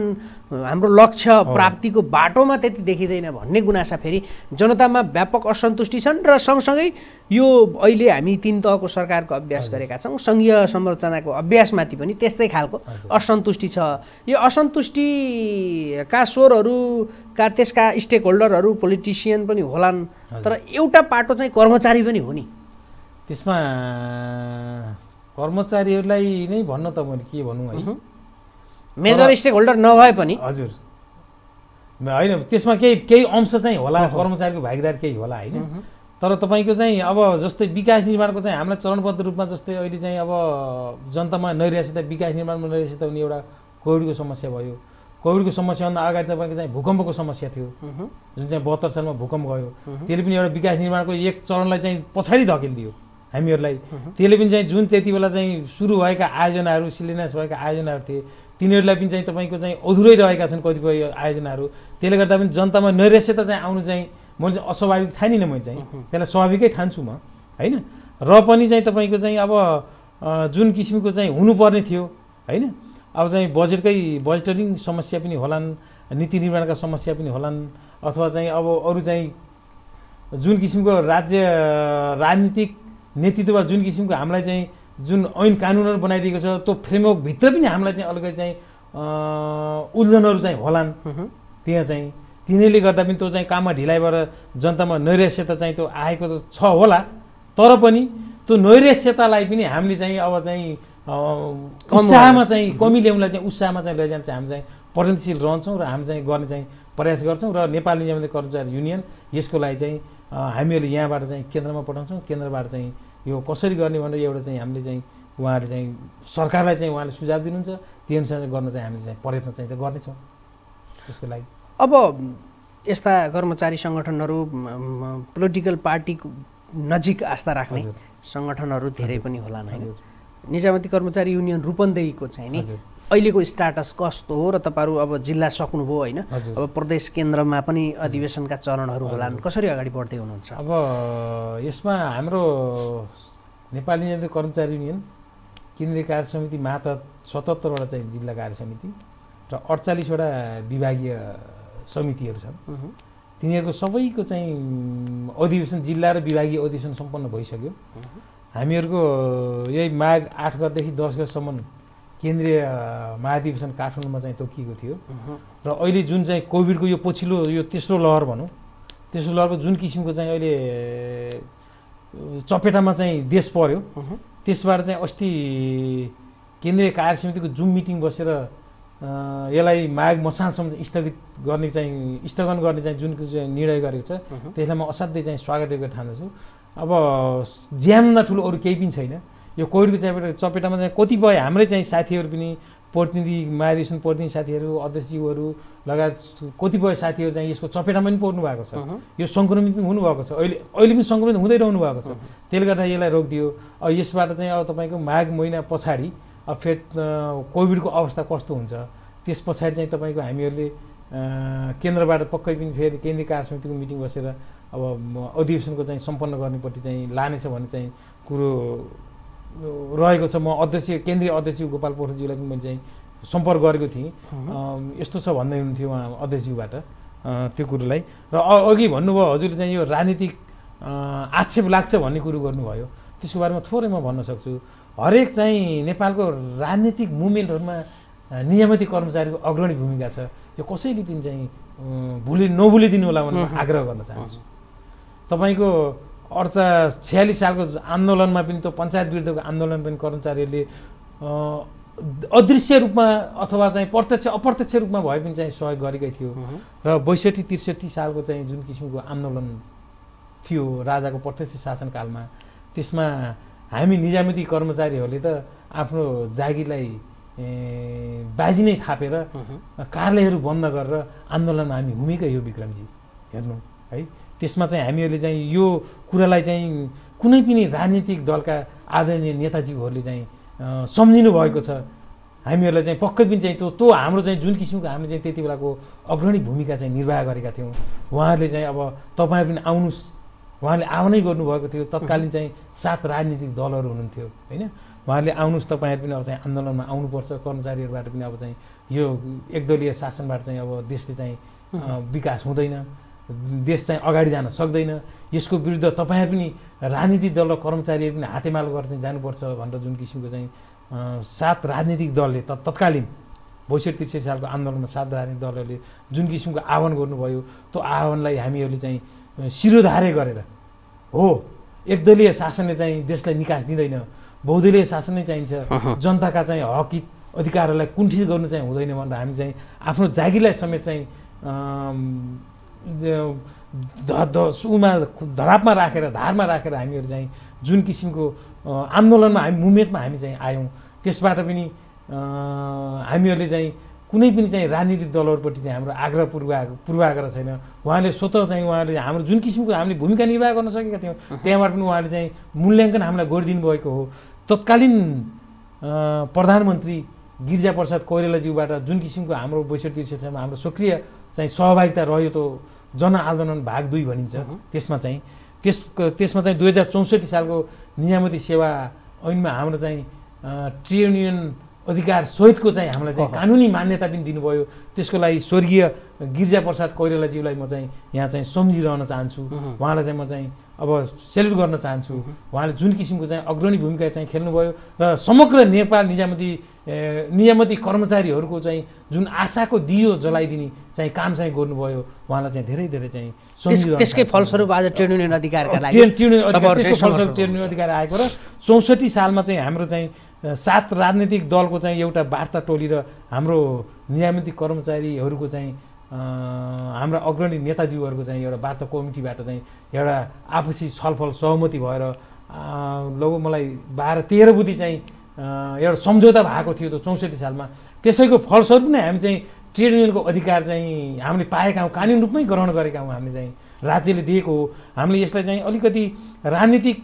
हाम्रो लक्ष्य प्राप्तिको बाटोमा त्यति देखिँदैन भन्ने गुनासा फेरि जनतामा व्यापक असन्तुष्टि छन् र सँगसँगै यो अहिले हामी तिन तहको सरकारको अभ्यास गरेका छौँ सङ्घीय संरचनाको अभ्यासमाथि पनि त्यस्तै खालको असन्तुष्टि छ यो असन्तुष्टिका स्वरहरूका त्यसका स्टेक होल्डरहरू पोलिटिसियन पनि होलान् तर एउटा पाटो चाहिँ कर्मचारी पनि हो नि त्यसमा कर्मचारीहरूलाई नै भन्न त मैले के भनौँ है मेजर स्टेक होल्डर नभए पनि हजुर होइन त्यसमा केही केही अंश चाहिँ होला कर्मचारीको भागीदार केही होला होइन तर तपाईँको चाहिँ अब जस्तै विकास निर्माणको चाहिँ हामीलाई चरणबद्ध रूपमा जस्तै अहिले चाहिँ अब जनतामा नैरासिता विकास निर्माणमा नैरासिता हुने एउटा कोभिडको समस्या भयो कोभिडको समस्याभन्दा अगाडि तपाईँको चाहिँ भूकम्पको समस्या थियो जुन चाहिँ बहत्तर सालमा भूकम्प गयो त्यसले पनि एउटा विकास निर्माणको एक चरणलाई चाहिँ पछाडि धकेलिदियो हामीहरूलाई त्यसले पनि चाहिँ जुन त्यति बेला चाहिँ सुरु भएका आयोजनाहरू शिलान्यास भएका आयोजनाहरू थिए तिनीहरूलाई पनि चाहिँ तपाईँको चाहिँ अधुरै रहेका छन् कतिपय आयोजनाहरू त्यसले गर्दा पनि जनतामा नैरस्यता चाहिँ आउनु चाहिँ मैले चाहिँ अस्वाभाविक ठानिनँ मैले चाहिँ त्यसलाई स्वाभाविकै ठान्छु म होइन र पनि चाहिँ तपाईँको चाहिँ अब जुन किसिमको चाहिँ हुनुपर्ने थियो होइन अब चाहिँ बजेटकै बजेटरिङ समस्या पनि होलान् नीति निर्माणका समस्या पनि होलान् अथवा चाहिँ अब अरू चाहिँ जुन किसिमको राज्य राजनीतिक नेतृत्वमा जुन किसिमको हामीलाई चाहिँ जुन ऐन कानुनहरू बनाइदिएको छ त्यो फ्रेमवर्कभित्र पनि हामीलाई चाहिँ अलिकति चाहिँ उल्झनहरू चाहिँ होलान् त्यहाँ चाहिँ तिनीहरूले गर्दा पनि त्यो चाहिँ काममा ढिलाइ ढिलाइबाट जनतामा नैराश्यता चाहिँ त्यो आएको छ होला तर पनि त्यो नैराश्यतालाई पनि हामीले चाहिँ अब चाहिँ उत्साहमा चाहिँ कमी ल्याउनलाई चाहिँ उत्साहमा चाहिँ लैजान चाहिँ हामी चाहिँ प्रयत्नशील रहन्छौँ र हामी चाहिँ गर्ने चाहिँ प्रयास गर्छौँ र नेपाली निजामती कर्मचारी युनियन यसको लागि चाहिँ हामीहरूले यहाँबाट चाहिँ केन्द्रमा पठाउँछौँ केन्द्रबाट चाहिँ यो कसरी गर्ने भनेर एउटा चाहिँ हामीले चाहिँ उहाँहरूले चाहिँ सरकारलाई चाहिँ उहाँले सुझाव दिनुहुन्छ त्यो अनुसार गर्न चाहिँ हामीले चाहिँ प्रयत्न चाहिँ त गर्नेछौँ त्यसको लागि अब यस्ता कर्मचारी सङ्गठनहरू पोलिटिकल पार्टीको नजिक आस्था राख्ने सङ्गठनहरू धेरै पनि होला होइन निजामती कर्मचारी युनियन रूपन्देहीको चाहिँ नि अहिलेको स्टाटस कस्तो हो र तपाईँहरू अब जिल्ला सक्नुभयो होइन अब प्रदेश केन्द्रमा पनि अधिवेशनका चरणहरू होला कसरी अगाडि बढ्दै हुनुहुन्छ अब यसमा हाम्रो नेपाली जनता कर्मचारी युनियन केन्द्रीय कार्य समिति मात्र सतहत्तरवटा चाहिँ जिल्ला कार्य समिति र अडचालिसवटा विभागीय समितिहरू छन् तिनीहरूको सबैको चाहिँ अधिवेशन जिल्ला र विभागीय अधिवेशन सम्पन्न भइसक्यो हामीहरूको यही माघ आठ गतदेखि दस गतसम्म केन्द्रीय महाधिवेशन काठमाडौँमा चाहिँ तोकिएको थियो र अहिले जुन चाहिँ कोभिडको यो पछिल्लो यो तेस्रो लहर भनौँ तेस्रो लहरको जुन किसिमको चाहिँ अहिले चपेटामा चाहिँ देश पर्यो त्यसबाट चाहिँ अस्ति केन्द्रीय कार्य समितिको जुम मिटिङ बसेर यसलाई माग मसानसम्म स्थगित गर्ने चाहिँ स्थगन गर्ने चाहिँ जुन चाहिँ निर्णय गरेको छ त्यसलाई म असाध्यै चाहिँ स्वागत गरेको ठान्दछु अब ज्यानभन्दा ठुलो अरू केही पनि छैन यो कोभिडको चपेट चपेटामा चाहिँ कतिपय हाम्रै चाहिँ साथीहरू पनि प्रतिनिधि महाधिवेशन प्रतिनिधि साथीहरू अध्यक्षज्यूहरू लगायत कतिपय साथीहरू चाहिँ यसको चपेटामा पनि पर्नु भएको छ यो सङ्क्रमित पनि हुनुभएको छ अहिले अहिले पनि सङ्क्रमित हुँदै रहनु भएको छ त्यसले गर्दा यसलाई रोकिदियो अब यसबाट चाहिँ अब तपाईँको माघ महिना पछाडि अब फेर कोभिडको अवस्था कस्तो हुन्छ त्यस पछाडि चाहिँ तपाईँको हामीहरूले केन्द्रबाट पक्कै पनि फेरि केन्द्रीय कार्य समितिको मिटिङ बसेर अब अधिवेशनको चाहिँ सम्पन्न गर्नेपट्टि चाहिँ लानेछ भन्ने चाहिँ कुरो रहेको छ म अध्यक्ष केन्द्रीय अध्यक्ष गोपाल पोखरेलज्यूलाई पनि मैले चाहिँ सम्पर्क गरेको थिएँ यस्तो छ भन्दै हुनुहुन्थ्यो उहाँ अध्यक्षज्यूबाट त्यो कुरोलाई र अघि भन्नुभयो हजुरले चाहिँ यो राजनीतिक आक्षेप लाग्छ भन्ने कुरो गर्नुभयो त्यसको बारेमा थोरै म भन्न सक्छु हरेक चाहिँ नेपालको राजनीतिक मुभमेन्टहरूमा नियमित कर्मचारीको अग्रणी भूमिका छ यो कसैले पनि चाहिँ भुलि नभुलिदिनु होला भनेर आग्रह गर्न चाहन्छु तपाईँको अर्चा छ्यालिस सालको आन्दोलनमा पनि त्यो पञ्चायत विरुद्धको आन्दोलन पनि कर्मचारीहरूले अदृश्य रूपमा अथवा चाहिँ प्रत्यक्ष अप्रत्यक्ष रूपमा भए पनि चाहिँ सहयोग गरेकै थियो र बैसठी त्रिसठी सालको चाहिँ जुन किसिमको आन्दोलन थियो राजाको प्रत्यक्ष शासनकालमा त्यसमा हामी निजामती कर्मचारीहरूले त आफ्नो जागिरलाई बाजी नै थापेर कार्यालयहरू बन्द गरेर आन्दोलन हामी हुमेकै यो विक्रमजी हेर्नु है त्यसमा चाहिँ हामीहरूले चाहिँ यो कुरालाई चाहिँ कुनै पनि राजनीतिक दलका आदरणीय नेताजीहरूले चाहिँ सम्झिनु भएको छ हामीहरूलाई चाहिँ पक्कै पनि चाहिँ त्यो त्यो हाम्रो चाहिँ जुन किसिमको हामी चाहिँ त्यति बेलाको अग्रणी भूमिका चाहिँ निर्वाह गरेका थियौँ उहाँहरूले चाहिँ अब तपाईँ पनि आउनुहोस् उहाँले आउनै गर्नुभएको थियो तत्कालीन चाहिँ सात राजनीतिक दलहरू हुनुहुन्थ्यो होइन उहाँहरूले आउनुहोस् तपाईँहरू पनि अब चाहिँ आन्दोलनमा आउनुपर्छ कर्मचारीहरूबाट पनि अब चाहिँ यो एकदलीय शासनबाट चाहिँ अब देशले चाहिँ विकास हुँदैन देश चाहिँ अगाडि जान सक्दैन यसको विरुद्ध तपाईँहरू पनि राजनीतिक दल र कर्मचारीहरू पनि हातेमालो गरेर चाहिँ जानुपर्छ भनेर जुन किसिमको चाहिँ सात राजनीतिक दलले त तत्कालीन बैसठ त्रिसठी सालको आन्दोलनमा सात राजनीतिक दलहरूले जुन किसिमको आह्वान गर्नुभयो त्यो आह्वानलाई हामीहरूले चाहिँ शिरोधारे गरेर हो एकदलीय शासनले चाहिँ देशलाई निकास दिँदैन बहुदलीय शासन नै चाहिन्छ जनताका चाहिँ हकित अधिकारहरूलाई कुण्ठित गर्नु चाहिँ हुँदैन भनेर हामी चाहिँ आफ्नो जागिरलाई समेत चाहिँ उमा धरापमा राखेर धारमा राखेर हामीहरू चाहिँ जुन किसिमको आन्दोलनमा हामी मुभमेन्टमा हामी चाहिँ आयौँ त्यसबाट पनि हामीहरूले चाहिँ कुनै पनि चाहिँ राजनीतिक दलहरूपट्टि चाहिँ हाम्रो आग्रह पूर्वा पूर्वाग्रह छैन उहाँले स्वतः चाहिँ उहाँले हाम्रो जुन किसिमको हामीले भूमिका निर्वाह गर्न सकेका थियौँ त्यहाँबाट पनि उहाँले चाहिँ मूल्याङ्कन हामीलाई गरिदिनु भएको हो तत्कालीन प्रधानमन्त्री प्रसाद कोइरालाज्यूबाट जुन किसिमको हाम्रो बैसठी त्रिसठीमा हाम्रो सक्रिय चाहिँ सहभागिता रह्यो त जनआन्दोलन भाग दुई भनिन्छ त्यसमा चाहिँ त्यस त्यसमा चाहिँ दुई हजार चौसठी सालको नियामती सेवा ऐनमा हाम्रो चाहिँ ट्रेड युनियन अधिकार सहितको चाहिँ हामीलाई चाहिँ कानुनी मान्यता पनि दिनुभयो त्यसको लागि स्वर्गीय गिर्जा प्रसाद कोइरालाज्यूलाई म चाहिँ यहाँ चाहिँ सम्झिरहन चाहन्छु उहाँलाई चाहिँ म चाहिँ अब सेल्युट गर्न चाहन्छु उहाँले जुन किसिमको चाहिँ अग्रणी भूमिका चाहिँ खेल्नुभयो र समग्र नेपाल निजामती नियामती कर्मचारीहरूको चाहिँ जुन आशाको दियो जलाइदिने चाहिँ काम चाहिँ गर्नुभयो उहाँलाई चाहिँ धेरै धेरै चाहिँ त्यसकै फलस्वरूप आज ट्रेड युनियन अधिकारका लागि फलस्वरूप ट्रेड युनियन अधिकार आएको र चौसठी सालमा चाहिँ हाम्रो चाहिँ सात राजनीतिक दलको चाहिँ एउटा वार्ता टोली र हाम्रो नियामती कर्मचारीहरूको चाहिँ हाम्रा अग्रणी नेताजीहरूको चाहिँ एउटा वार्ता कमिटीबाट चाहिँ एउटा आपसी छलफल सहमति भएर लगभग मलाई बाह्र तेह्र बुद्धि चाहिँ एउटा सम्झौता भएको थियो त्यो चौसठी सालमा त्यसैको फलस्वरूप नै हामी चाहिँ ट्रेड युनियनको अधिकार चाहिँ हामीले पाएका हौँ कानुन रूपमै ग्रहण गरेका हौँ हामीले चाहिँ राज्यले दिएको हो हामीले यसलाई चाहिँ अलिकति राजनीतिक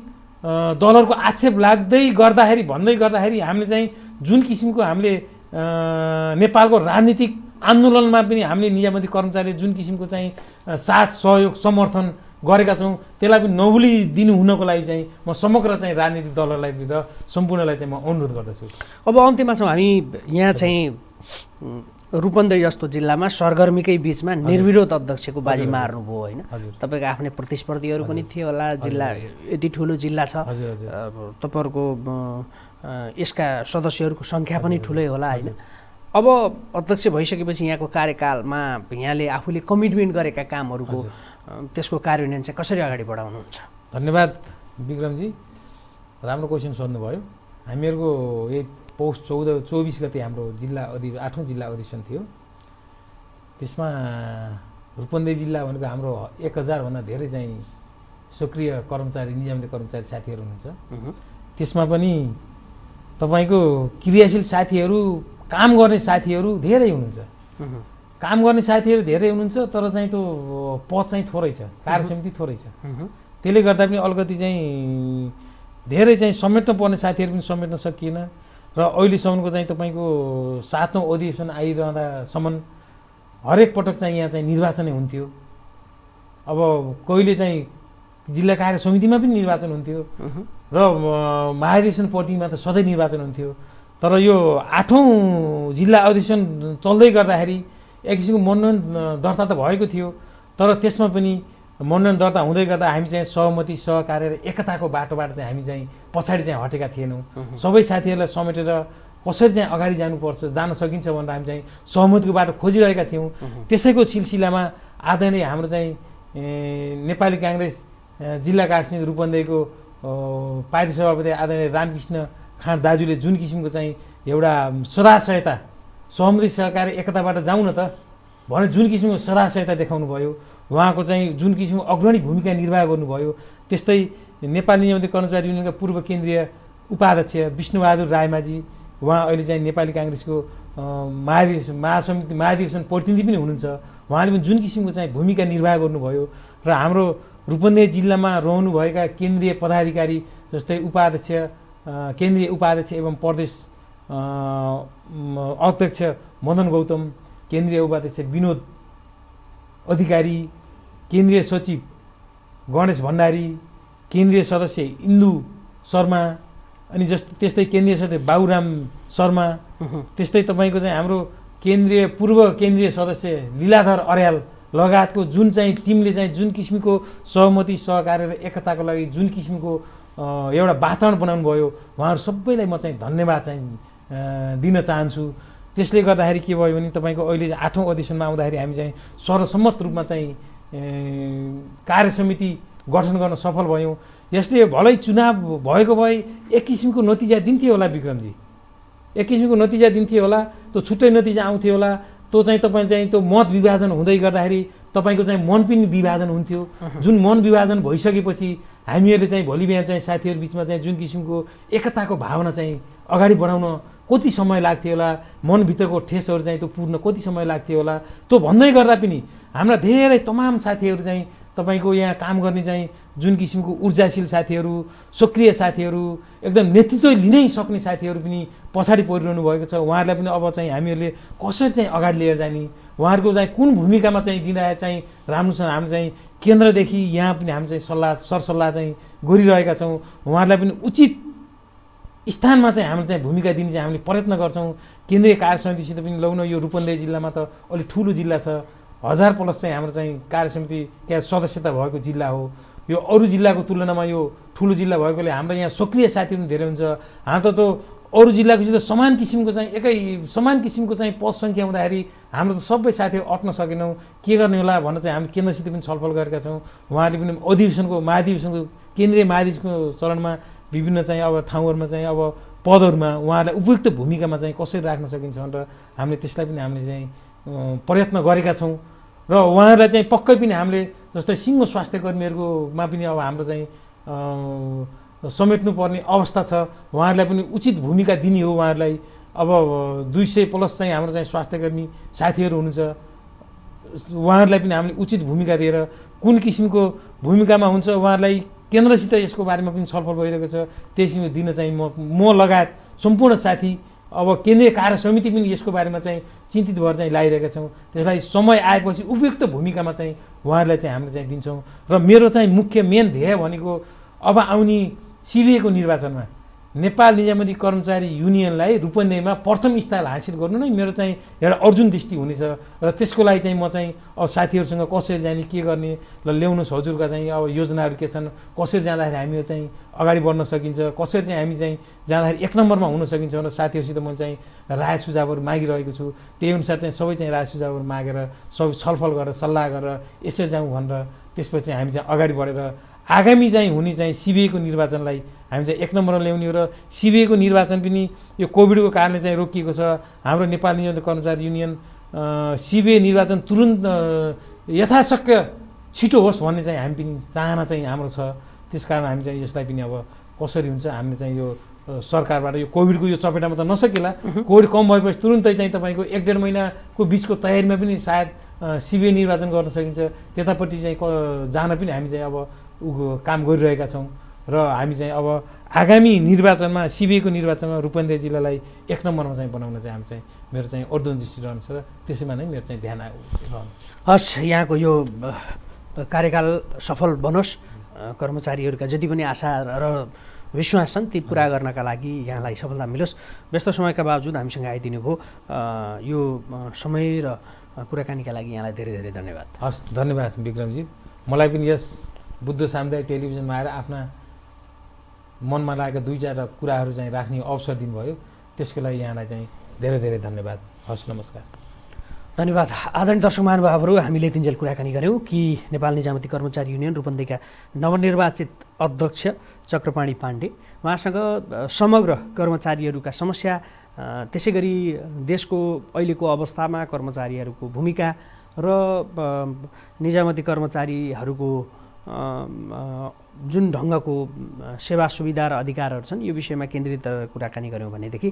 दलहरूको आक्षेप लाग्दै गर्दाखेरि भन्दै गर्दाखेरि हामीले चाहिँ जुन किसिमको हामीले नेपालको राजनीतिक आन्दोलनमा पनि हामीले निजामती कर्मचारीले जुन किसिमको चाहिँ साथ सहयोग समर्थन गरेका छौँ त्यसलाई पनि नहुली दिनु हुनको लागि चाहिँ म समग्र चाहिँ राजनीतिक दलहरूलाई र सम्पूर्णलाई चाहिँ म अनुरोध गर्दछु अब अन्त्यमा छौँ हामी यहाँ चाहिँ रूपन्दे जस्तो जिल्लामा सरगर्मीकै बिचमा निर्विरोध अध्यक्षको बाजी मार्नुभयो होइन तपाईँको आफ्नै प्रतिस्पर्धीहरू पनि थियो होला जिल्ला यति ठुलो जिल्ला छ तपाईँहरूको यसका सदस्यहरूको सङ्ख्या पनि ठुलै होला होइन अब अध्यक्ष भइसकेपछि यहाँको कार्यकालमा यहाँले आफूले कमिटमेन्ट गरेका कामहरूको त्यसको कार्यान्वयन चाहिँ कसरी अगाडि बढाउनुहुन्छ धन्यवाद विक्रमजी राम्रो क्वेसन सोध्नुभयो हामीहरूको यही पौष चौध चौबिस गते हाम्रो जिल्ला अधि आठौँ जिल्ला अधिवेशन थियो त्यसमा रूपन्देही जिल्ला भनेको हाम्रो एक हजारभन्दा धेरै चाहिँ सक्रिय कर्मचारी निजामती कर्मचारी साथीहरू हुनुहुन्छ त्यसमा पनि तपाईँको क्रियाशील साथीहरू काम गर्ने साथीहरू धेरै हुनुहुन्छ काम गर्ने साथीहरू धेरै हुनुहुन्छ तर चाहिँ त्यो पद चाहिँ थोरै छ कार्यसमिति थोरै छ त्यसले गर्दा पनि अलिकति चाहिँ धेरै चाहिँ समेट्न पर्ने साथीहरू पनि समेट्न सकिएन र अहिलेसम्मको चाहिँ तपाईँको सातौँ अधिवेशन आइरहँदासम्म हरेक पटक चाहिँ यहाँ चाहिँ निर्वाचनै हुन्थ्यो अब कहिले चाहिँ जिल्ला कार्य समितिमा पनि निर्वाचन हुन्थ्यो र महाधिवेशन महाधिवेशनपट्टिमा त सधैँ निर्वाचन हुन्थ्यो तर यो आठौँ जिल्ला अधिवेशन चल्दै गर्दाखेरि एक किसिमको मनोनयन दर्ता त भएको थियो तर त्यसमा पनि मनोनयन दर्ता हुँदै गर्दा हामी चाहिँ सहमति सहकार्य र एकताको बाटोबाट चाहिँ हामी चाहिँ पछाडि चाहिँ हटेका थिएनौँ सबै साथीहरूलाई समेटेर कसरी चाहिँ अगाडि जानुपर्छ जान सकिन्छ भनेर हामी चाहिँ सहमतिको बाटो खोजिरहेका थियौँ त्यसैको सिलसिलामा आदरणीय हाम्रो चाहिँ नेपाली काङ्ग्रेस जिल्ला काशीन रूपन्देहीको पार्टी सभापति आदरणीय रामकृष्ण खाँड दाजुले जुन किसिमको चाहिँ एउटा सदाशयता सहमति सहकारी एकताबाट जाउँ न त भने जुन किसिमको सदाशयता देखाउनु भयो उहाँको चाहिँ जुन किसिमको अग्रणी भूमिका निर्वाह गर्नुभयो त्यस्तै नेपाली नियमित कर्मचारी युनियनका पूर्व केन्द्रीय उपाध्यक्ष विष्णुबहादुर रायमाझी उहाँ अहिले चाहिँ नेपाली काङ्ग्रेसको महाधिवेशन महासमिति महाधिवेशन प्रतिनिधि पनि हुनुहुन्छ उहाँले पनि जुन किसिमको चाहिँ भूमिका निर्वाह गर्नुभयो र हाम्रो रूपन्देही जिल्लामा रहनुभएका केन्द्रीय पदाधिकारी जस्तै उपाध्यक्ष केन्द्रीय उपाध्यक्ष एवं प्रदेश अध्यक्ष मदन गौतम केन्द्रीय उपाध्यक्ष विनोद अधिकारी केन्द्रीय सचिव गणेश भण्डारी केन्द्रीय सदस्य इन्दु शर्मा अनि जस्तै त्यस्तै केन्द्रीय सदस्य बाबुराम शर्मा त्यस्तै तपाईँको चाहिँ हाम्रो केन्द्रीय पूर्व केन्द्रीय सदस्य लीलाधर अर्याल लगायतको जुन चाहिँ टिमले चाहिँ जुन किसिमको सहमति सहकार्य र एकताको लागि जुन किसिमको एउटा वातावरण बनाउनु भयो उहाँहरू सबैलाई म चाहिँ धन्यवाद चाहिँ दिन चाहन्छु त्यसले गर्दाखेरि के भयो भने तपाईँको अहिले आठौँ अधिवेशनमा आउँदाखेरि हामी चाहिँ सर्वसम्मत रूपमा चाहिँ कार्य समिति गठन गर्न सफल भयौँ यसले भलै चुनाव भएको भए एक किसिमको नतिजा दिन्थ्यो होला विक्रमजी एक किसिमको नतिजा दिन्थ्यो होला त्यो छुट्टै नतिजा आउँथ्यो होला त्यो चाहिँ तपाईँ चाहिँ त्यो मत विभाजन हुँदै गर्दाखेरि तपाईँको चाहिँ मन पनि विभाजन हुन्थ्यो जुन मन विभाजन भइसकेपछि हामीहरूले चाहिँ भोलि बिहान चाहिँ साथीहरू बिचमा चाहिँ जुन किसिमको एकताको भावना चाहिँ अगाडि बढाउन कति समय लाग्थ्यो होला मनभित्रको ठेसहरू चाहिँ त्यो पुर्न कति समय लाग्थ्यो होला त्यो भन्दै गर्दा पनि हाम्रा धेरै तमाम साथीहरू चाहिँ तपाईँको यहाँ काम गर्ने चाहिँ जुन किसिमको ऊर्जाशील साथीहरू सक्रिय साथीहरू एकदम नेतृत्व लिनै सक्ने साथीहरू पनि पछाडि परिरहनु भएको छ उहाँहरूलाई पनि अब चाहिँ हामीहरूले कसरी चाहिँ अगाडि लिएर जाने उहाँहरूको चाहिँ कुन भूमिकामा चाहिँ दिँदा चाहिँ राम्रोसँग हामी चाहिँ केन्द्रदेखि यहाँ पनि हामी चाहिँ सल्लाह सरसल्लाह चाहिँ गरिरहेका छौँ उहाँहरूलाई पनि उचित स्थानमा चाहिँ हामीले चाहिँ भूमिका दिने चाहिँ हामीले प्रयत्न गर्छौँ केन्द्रीय कार्य समितिसित पनि लगाउन यो रूपन्देही जिल्लामा त अलिक ठुलो जिल्ला छ हजार प्लस चाहिँ हाम्रो चाहिँ कार्य समिति क्या सदस्यता भएको जिल्ला हो यो अरू जिल्लाको तुलनामा यो ठुलो जिल्ला भएकोले हाम्रो यहाँ सक्रिय साथीहरू पनि धेरै हुन्छ हाम्रो त अरू जिल्लाको चाहिँ समान किसिमको चाहिँ एकै समान किसिमको चाहिँ पद सङ्ख्या हुँदाखेरि हाम्रो त सबै साथीहरू अट्न सकेनौँ के गर्ने होला भनेर चाहिँ हामी केन्द्रसित पनि छलफल गरेका छौँ उहाँहरूले पनि अधिवेशनको महाधिवेशनको केन्द्रीय महाधिवेशनको चरणमा विभिन्न चाहिँ अब ठाउँहरूमा चाहिँ अब पदहरूमा उहाँहरूलाई उपयुक्त भूमिकामा चाहिँ कसरी राख्न सकिन्छ भनेर हामीले त्यसलाई पनि हामीले चाहिँ प्रयत्न गरेका छौँ र उहाँहरूलाई चाहिँ पक्कै पनि हामीले जस्तै सिङ्गो स्वास्थ्य कर्मीहरूकोमा पनि अब हाम्रो चाहिँ समेट्नुपर्ने अवस्था छ उहाँहरूलाई पनि उचित भूमिका दिने हो उहाँहरूलाई अब दुई सय प्लस चाहिँ हाम्रो चाहिँ स्वास्थ्यकर्मी साथीहरू हुनुहुन्छ उहाँहरूलाई पनि हामीले उचित भूमिका दिएर कुन किसिमको भूमिकामा हुन्छ उहाँहरूलाई केन्द्रसित यसको बारेमा पनि छलफल भइरहेको छ त्यसमा दिन चाहिँ म म लगायत सम्पूर्ण साथी अब केन्द्रीय कार्य समिति पनि यसको बारेमा चाहिँ चिन्तित भएर चाहिँ लगाइरहेका छौँ त्यसलाई समय आएपछि उपयुक्त भूमिकामा चाहिँ उहाँहरूलाई चाहिँ हामीले चाहिँ दिन्छौँ र मेरो चाहिँ मुख्य मेन ध्येय भनेको अब आउने सिबिएको निर्वाचनमा नेपाल निजामती कर्मचारी युनियनलाई रूपन्देहीमा प्रथम स्थान हासिल गर्नु नै मेरो चाहिँ एउटा अर्जुन दृष्टि हुनेछ र त्यसको लागि चाहिँ म चाहिँ अब साथीहरूसँग कसरी जाने के गर्ने र ल्याउनुहोस् हजुरका चाहिँ अब योजनाहरू के छन् कसरी जाँदाखेरि हामी चाहिँ अगाडि बढ्न सकिन्छ कसरी चाहिँ हामी चाहिँ जाँदाखेरि एक नम्बरमा हुन सकिन्छ भनेर साथीहरूसित म चाहिँ राय सुझावहरू मागिरहेको छु त्यही अनुसार चाहिँ सबै चाहिँ राय सुझावहरू मागेर सबै छलफल गरेर सल्लाह गरेर यसरी जाउँ भनेर त्यसपछि हामी चाहिँ अगाडि बढेर आगामी चाहिँ हुने चाहिँ सिबिआईको निर्वाचनलाई हामी चाहिँ एक नम्बरमा ल्याउने हो र सिबिआईको निर्वाचन पनि यो कोभिडको कारणले चाहिँ रोकिएको छ हाम्रो नेपाल नियोजित कर्मचारी युनियन सिबिए निर्वाचन तुरुन्त यथाशक्य छिटो होस् भन्ने चाहिँ हामी पनि चाहना चाहिँ हाम्रो छ त्यस कारण हामी चाहिँ यसलाई पनि अब कसरी हुन्छ हामीले चाहिँ यो सरकारबाट यो कोभिडको यो चपेटामा त नसकेला कोभिड कम भएपछि तुरुन्तै चाहिँ तपाईँको एक डेढ महिनाको बिचको तयारीमा पनि सायद सिबिआई निर्वाचन गर्न सकिन्छ त्यतापट्टि चाहिँ जान पनि हामी चाहिँ अब काम गरिरहेका छौँ र हामी चाहिँ अब आगामी निर्वाचनमा सिबिआईको निर्वाचनमा रूपन्दे जिल्लालाई एक नम्बरमा चाहिँ बनाउन चाहिँ हामी चाहिँ मेरो चाहिँ अर्दन दृष्टि छ र त्यसैमा नै मेरो चाहिँ ध्यान हस् यहाँको यो कार्यकाल सफल बनोस् कर्मचारीहरूका जति पनि आशा र विश्वास छन् ती पुरा गर्नका लागि यहाँलाई सफलता मिलोस् व्यस्त समयका बावजुद हामीसँग आइदिनु भयो यो समय र कुराकानीका लागि यहाँलाई धेरै धेरै धन्यवाद हस् धन्यवाद विक्रमजी मलाई पनि यस बुद्ध सामुदायिक टेलिभिजनमा आएर आफ्ना मनमा लागेका दुई चारवटा कुराहरू चाहिँ राख्ने अवसर दिनुभयो त्यसको लागि यहाँलाई चाहिँ धेरै धेरै धन्यवाद हस् नमस्कार धन्यवाद आदरणीय दर्शक महानुभावहरू हामीले तिनजेल कुराकानी गऱ्यौँ कि नेपाल निजामती कर्मचारी युनियन रूपन्देहीका नवनिर्वाचित अध्यक्ष चक्रपाणी पाण्डे उहाँसँग समग्र कर्मचारीहरूका समस्या त्यसै गरी देशको अहिलेको अवस्थामा कर्मचारीहरूको भूमिका र निजामती कर्मचारीहरूको जुन ढङ्गको सेवा सुविधा र अधिकारहरू छन् यो विषयमा केन्द्रित कुराकानी गऱ्यौँ भनेदेखि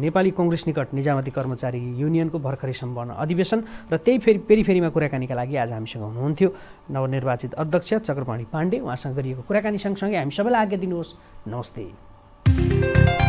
नेपाली कङ्ग्रेस निकट निजामती कर्मचारी युनियनको भर्खरै सम्पन्न अधिवेशन र त्यही फेरि फेरि फेरिमा कुराकानीका लागि आज हामीसँग हुनुहुन्थ्यो नवनिर्वाचित अध्यक्ष चक्रपाणी पाण्डे उहाँसँग गरिएको कुराकानी सँगसँगै हामी सबैलाई आज्ञा दिनुहोस् नमस्ते